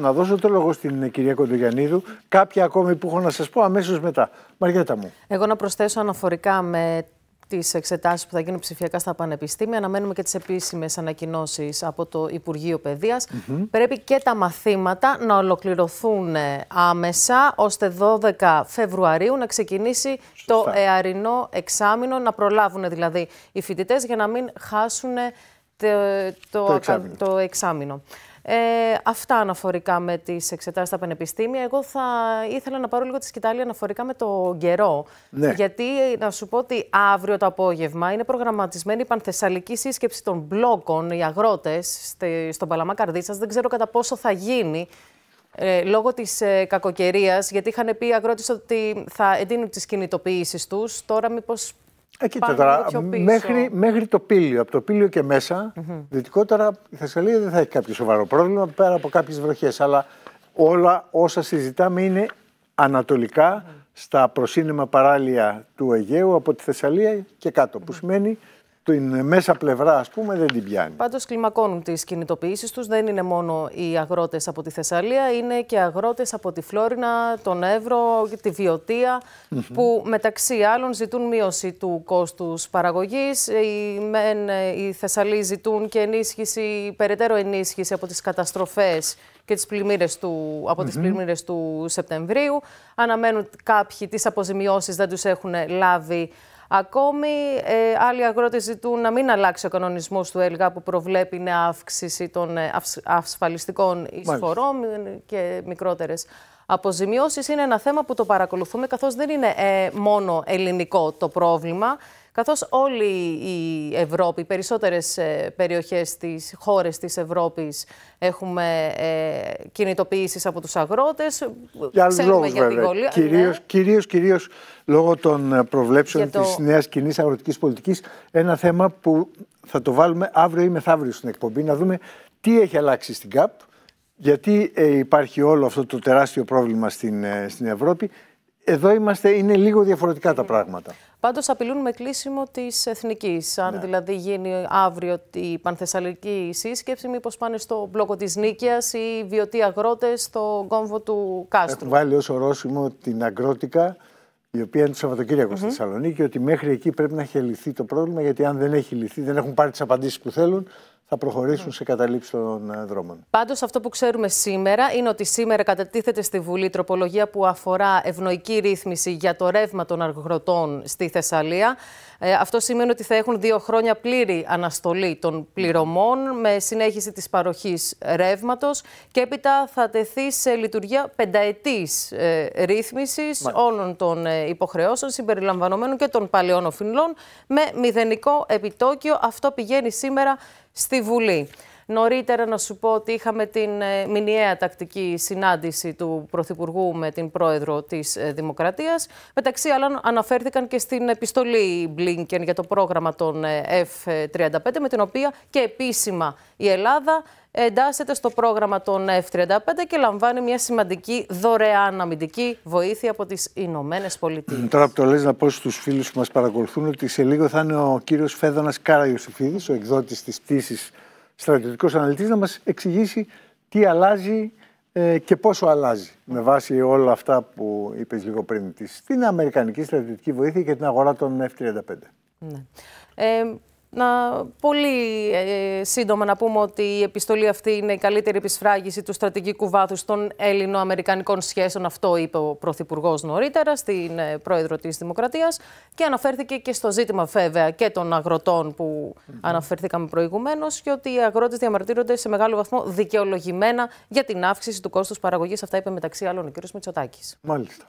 να δώσω το λόγο στην κυρία Κοντογιανίδου. Κάποια ακόμη που έχω να σας πω αμέσως μετά. Μαριέτα μου. Εγώ να προσθέσω αναφορικά με τις εξετάσεις που θα γίνουν ψηφιακά στα πανεπιστήμια. Αναμένουμε και τις επίσημες ανακοινώσεις από το Υπουργείο Παιδείας. Πρέπει και τα μαθήματα να ολοκληρωθούν ε, άμεσα, ώστε 12 Φεβρουαρίου να ξεκινήσει το εαρινό εξάμεινο, να προλάβουν δηλαδή οι φοιτητές για να μην χάσουν ε, το, το, το Το εξάμεινο. Ε, αυτά αναφορικά με τις εξετάσεις στα πανεπιστήμια. Εγώ θα ήθελα να πάρω λίγο τη σκητάλη αναφορικά με το καιρό. Ναι. Γιατί να σου πω ότι αύριο το απόγευμα είναι προγραμματισμένη η πανθεσσαλική σύσκεψη των μπλόκων, οι αγρότες, στον Παλαμά Καρδίτσα. Δεν ξέρω κατά πόσο θα γίνει. Ε, λόγω της ε, κακοκαιρίας, γιατί είχαν πει οι αγρότες ότι θα εντείνουν τις κινητοποιήσεις τους. Τώρα, μήπως κοίτα τώρα, μέχρι, μέχρι το πύλιο, από το πύλιο και μέσα, δυτικότερα η Θεσσαλία δεν θα έχει κάποιο σοβαρό πρόβλημα πέρα από κάποιες βροχές. Αλλά όλα όσα συζητάμε είναι στα προσύνεμα παράλια του Αιγαίου, από τη Θεσσαλία και κατω Που σημαίνει την μέσα πλευρά, ας πούμε, δεν την πιάνει. Πάντως, κλιμακώνουν τις κινητοποιήσεις τους. Δεν είναι μόνο οι αγρότες από τη Θεσσαλία, είναι και αγρότες από τη Φλόρινα, τον Εύρο, τη Βιωτία, που μεταξύ άλλων ζητούν μείωση του κόστους παραγωγής. Οι, οι Θεσσαλοί ζητούν και ενίσχυση, περαιτέρω ενίσχυση από τις καταστροφές και τις πλημμύρες του, από τις πλημμύρες του Σεπτεμβρίου. Αναμένουν κάποιοι τις αποζημιώσεις, δεν τους έχουν λάβει Ακόμη, ε, άλλοι αγρότες ζητούν να μην αλλάξει ο κανονισμός του ΕΛΓΑ που προβλέπει νέα αύξηση των ε, ασφαλιστικών εισφορών και μικρότερες αποζημιώσεις. Είναι ένα θέμα που το παρακολουθούμε καθώς δεν είναι ε, μόνο ελληνικό το πρόβλημα καθώς όλη η Ευρώπη, οι περισσότερες ε, περιοχές της χώρες της Ευρώπης έχουμε ε, κινητοποιήσεις από τους αγρότες. Για άλλους βέβαια. Ναι. κυρίως, λόγω των ε, προβλέψεων το... της νέας κοινής αγροτικής πολιτικής. Ένα θέμα που θα το βάλουμε αύριο ή μεθαύριο στην εκπομπή, να δούμε τι έχει αλλάξει στην ΚΑΠ, γιατί ε, υπάρχει όλο αυτό το τεράστιο πρόβλημα στην, στην Ευρώπη εδώ είμαστε, είναι λίγο διαφορετικά τα πράγματα. Πάντως απειλούν με κλείσιμο της εθνικής. Αν ναι. δηλαδή γίνει αύριο η πανθεσσαλική σύσκεψη, μήπως πάνε στο μπλόκο της Νίκαια ή βιωτοί αγρότες στον κόμβο του Κάστρου. Έχουν βάλει ω ορόσημο την Αγκρότικα, η βιωτοι αγροτε στο κομβο του καστρου εχουν βαλει ως οροσημο την αγροτικα η οποια ειναι το Σαββατοκύριακο στη Θεσσαλονίκη, ότι μέχρι εκεί πρέπει να έχει λυθεί το πρόβλημα, γιατί αν δεν έχει λυθεί, δεν έχουν πάρει τις απαντήσεις που θέλουν, θα προχωρήσουν σε καταλήψη των ε, δρόμων. Πάντως, αυτό που ξέρουμε σήμερα είναι ότι σήμερα κατατίθεται στη Βουλή τροπολογία που αφορά ευνοϊκή ρύθμιση για το ρεύμα των αγροτών στη Θεσσαλία. Ε, αυτό σημαίνει ότι θα έχουν δύο χρόνια πλήρη αναστολή των πληρωμών με συνέχιση της παροχής ρεύματος και έπειτα θα τεθεί σε λειτουργία πενταετής ε, ρύθμισης όλων των ε, υποχρεώσεων συμπεριλαμβανομένων και των παλαιών οφειλών με μηδενικό επιτόκιο. Αυτό πηγαίνει σήμερα στη Βουλή. Νωρίτερα να σου πω ότι είχαμε την ε, μηνιαία τακτική συνάντηση του Πρωθυπουργού με την Πρόεδρο της ε, Δημοκρατίας. Μεταξύ άλλων αναφέρθηκαν και στην επιστολή Blinken για το πρόγραμμα των ε, F-35 με την οποία και επίσημα η Ελλάδα εντάσσεται στο πρόγραμμα των F-35 και λαμβάνει μια σημαντική δωρεάν αμυντική βοήθεια από τις Ηνωμένες Πολιτείες. Τώρα που το λες να πω στους φίλους που μας παρακολουθούν ότι σε λίγο θα είναι ο κύριος Φέδωνας Κάρα ο εκδότης της πτήσης στρατιωτικός αναλυτής να μας εξηγήσει τι αλλάζει ε, και πόσο αλλάζει με βάση όλα αυτά που είπες λίγο πριν, την Αμερικανική στρατιωτική βοήθεια και την αγορά των F-35. Ναι. Ε, να πολύ ε, σύντομα να πούμε ότι η επιστολή αυτή είναι η καλύτερη επισφράγηση του στρατηγικού βάθους των Έλληνο-Αμερικανικών σχέσεων. Αυτό είπε ο Πρωθυπουργός νωρίτερα στην ε, πρόεδρο της Δημοκρατίας και αναφέρθηκε και στο ζήτημα βέβαια και των αγροτών που mm αναφέρθηκαμε προηγουμένως και ότι οι αγρότες διαμαρτύρονται σε μεγάλο βαθμό δικαιολογημένα για την αύξηση του κόστους παραγωγής. Αυτά είπε μεταξύ άλλων ο κ. Μητσοτάκης. Μάλιστα.